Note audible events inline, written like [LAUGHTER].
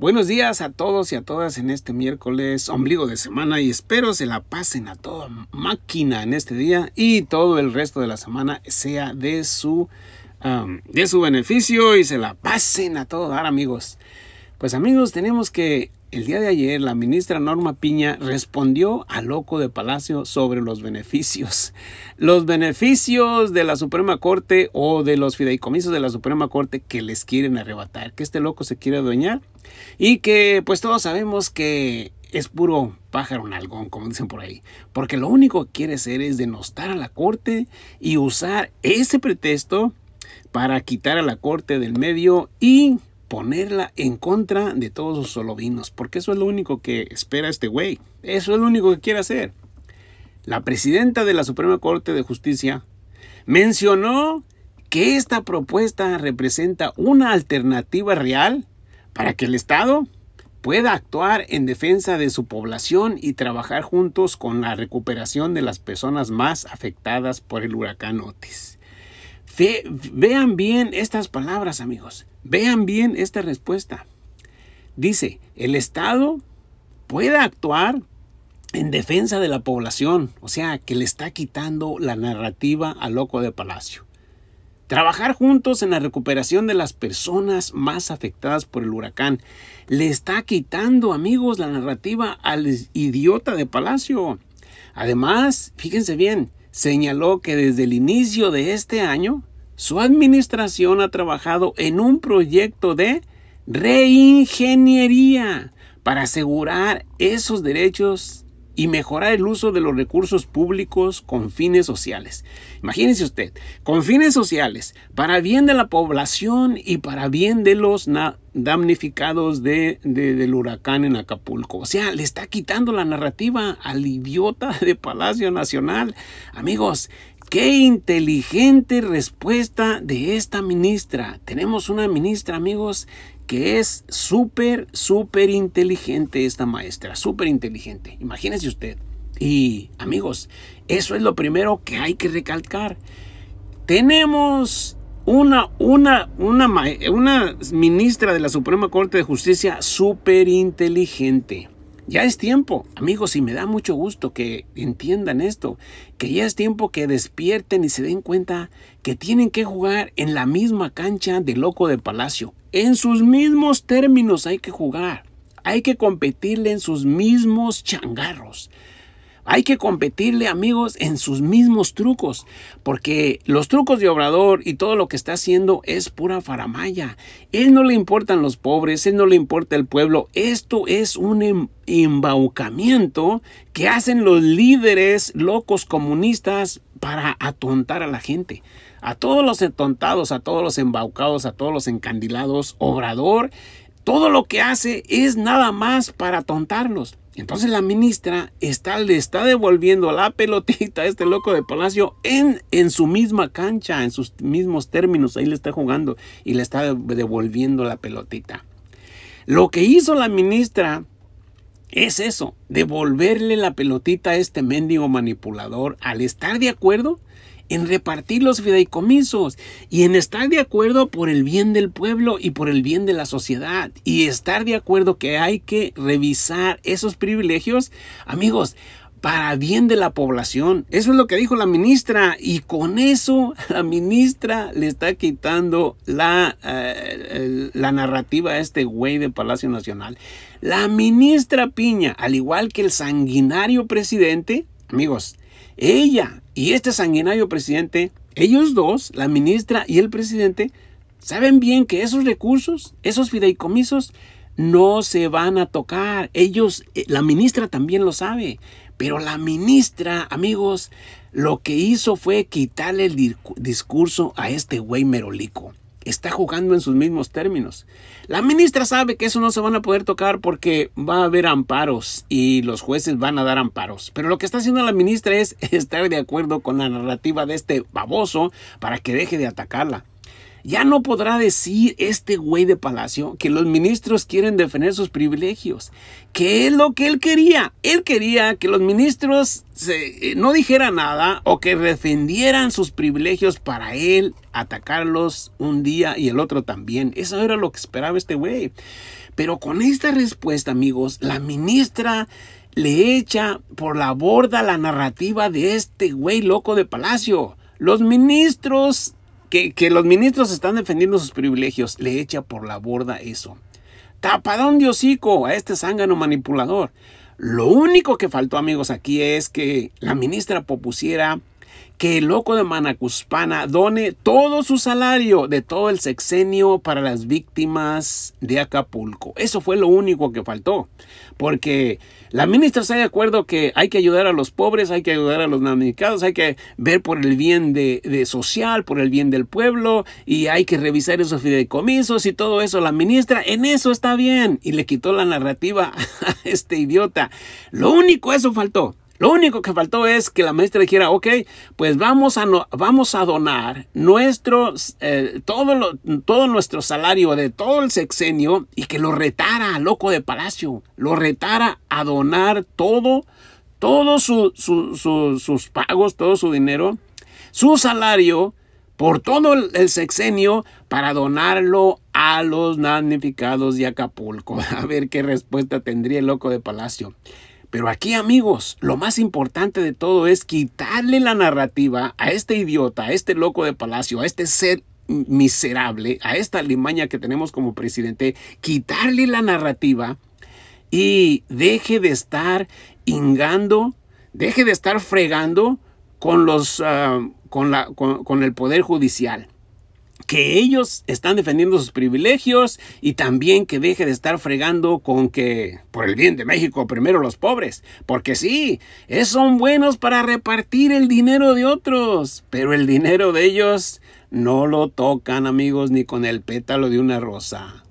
Buenos días a todos y a todas en este miércoles, ombligo de semana, y espero se la pasen a toda máquina en este día y todo el resto de la semana sea de su, de su beneficio y se la pasen a todo dar, amigos. Pues amigos, tenemos que el día de ayer, la ministra Norma Piña respondió al loco de Palacio sobre los beneficios. Los beneficios de la Suprema Corte o de los fideicomisos de la Suprema Corte que les quieren arrebatar, que este loco se quiere adueñar y que pues todos sabemos que es puro pájaro nalgón, como dicen por ahí, porque lo único que quiere hacer es denostar a la Corte y usar ese pretexto para quitar a la Corte del medio y ponerla en contra de todos los solovinos, porque eso es lo único que espera este güey. Eso es lo único que quiere hacer. La presidenta de la Suprema Corte de Justicia mencionó que esta propuesta representa una alternativa real para que el Estado pueda actuar en defensa de su población y trabajar juntos con la recuperación de las personas más afectadas por el huracán Otis vean bien estas palabras, amigos. Vean bien esta respuesta. Dice, el Estado puede actuar en defensa de la población, o sea, que le está quitando la narrativa al loco de Palacio. Trabajar juntos en la recuperación de las personas más afectadas por el huracán. Le está quitando, amigos, la narrativa al idiota de Palacio. Además, fíjense bien, señaló que desde el inicio de este año su administración ha trabajado en un proyecto de reingeniería para asegurar esos derechos y mejorar el uso de los recursos públicos con fines sociales. Imagínese usted, con fines sociales, para bien de la población y para bien de los damnificados del huracán en Acapulco. O sea, le está quitando la narrativa al idiota de Palacio Nacional. Amigos, Qué inteligente respuesta de esta ministra. Tenemos una ministra, amigos, que es súper, súper inteligente esta maestra, súper inteligente. Imagínese usted. Y amigos, eso es lo primero que hay que recalcar. Tenemos una, una, una, una ministra de la Suprema Corte de Justicia súper inteligente. Ya es tiempo, amigos, y me da mucho gusto que entiendan esto, que ya es tiempo que despierten y se den cuenta que tienen que jugar en la misma cancha de loco de palacio. En sus mismos términos hay que jugar, hay que competirle en sus mismos changarros. Hay que competirle, amigos, en sus mismos trucos, porque los trucos de Obrador y todo lo que está haciendo es pura faramaya. Él no le importan los pobres, él no le importa el pueblo. Esto es un em, embaucamiento que hacen los líderes locos comunistas para atontar a la gente. A todos los atontados, a todos los embaucados, a todos los encandilados, Obrador, todo lo que hace es nada más para atontarlos. Entonces la ministra está, le está devolviendo la pelotita a este loco de Palacio en, en su misma cancha, en sus mismos términos. Ahí le está jugando y le está devolviendo la pelotita. Lo que hizo la ministra es eso, devolverle la pelotita a este mendigo manipulador al estar de acuerdo en repartir los fideicomisos y en estar de acuerdo por el bien del pueblo y por el bien de la sociedad y estar de acuerdo que hay que revisar esos privilegios, amigos, para bien de la población. Eso es lo que dijo la ministra y con eso [LAUGHS] la ministra le está quitando la, eh, la narrativa a este güey de Palacio Nacional. La ministra Piña, al igual que el sanguinario presidente, amigos, ella y este sanguinario presidente, ellos dos, la ministra y el presidente, saben bien que esos recursos, esos fideicomisos, no se van a tocar. Ellos, eh, la ministra también lo sabe, pero la ministra, amigos, lo que hizo fue quitarle el discurso a este güey merolico está jugando en sus mismos términos. La ministra sabe que eso no se van a poder tocar porque va a haber amparos y los jueces van a dar amparos. Pero lo que está haciendo la ministra es [LAUGHS] estar de acuerdo con la narrativa de este baboso para que deje de atacarla. Ya no podrá decir este güey de Palacio que los ministros quieren defender sus privilegios. ¿Qué es lo que él quería? Él quería que los ministros eh, no dijeran nada o que defendieran sus privilegios para él atacarlos un día y el otro también. Eso era lo que esperaba este güey. Pero con esta respuesta, amigos, la ministra le echa por la borda la narrativa de este güey loco de Palacio. Los ministros que, los ministros están defendiendo sus privilegios, le echa por la borda eso. Tapadón diosico a este zángano manipulador. Lo único que faltó, amigos, aquí es que la ministra propusiera que el loco de Manacuspana done todo su salario de todo el sexenio para las víctimas de Acapulco. Eso fue lo único que faltó, porque la ministra está de acuerdo que hay que ayudar a los pobres, hay que ayudar a los damnificados, hay que ver por el bien de, de social, por el bien del pueblo y hay que revisar esos fideicomisos y todo eso. La ministra en eso está bien y le quitó la narrativa [LAUGHS] a este idiota. Lo único eso faltó. Lo único que faltó es que la maestra dijera, ok, pues vamos a, vamos a donar nuestro, eh, todo, todo nuestro salario de todo el sexenio y que lo retara a loco de palacio, lo retara a donar todo, todos sus pagos, todo su dinero, su salario por todo el sexenio para donarlo a los damnificados de Acapulco. [LAUGHS] A ver qué respuesta tendría el loco de Palacio. Pero aquí amigos, lo más importante de todo es quitarle la narrativa a este idiota, a este loco de palacio, a este ser miserable, a esta limaña que tenemos como presidente, quitarle la narrativa y deje de estar ingando, deje de estar fregando con, los, ah, con, la, con el poder judicial que ellos están defendiendo sus privilegios y también que deje de estar fregando con que, por el bien de México, primero los pobres. Porque sí, eh, son buenos para repartir el dinero de otros, pero el dinero de ellos no lo tocan, amigos, ni con el pétalo de una rosa.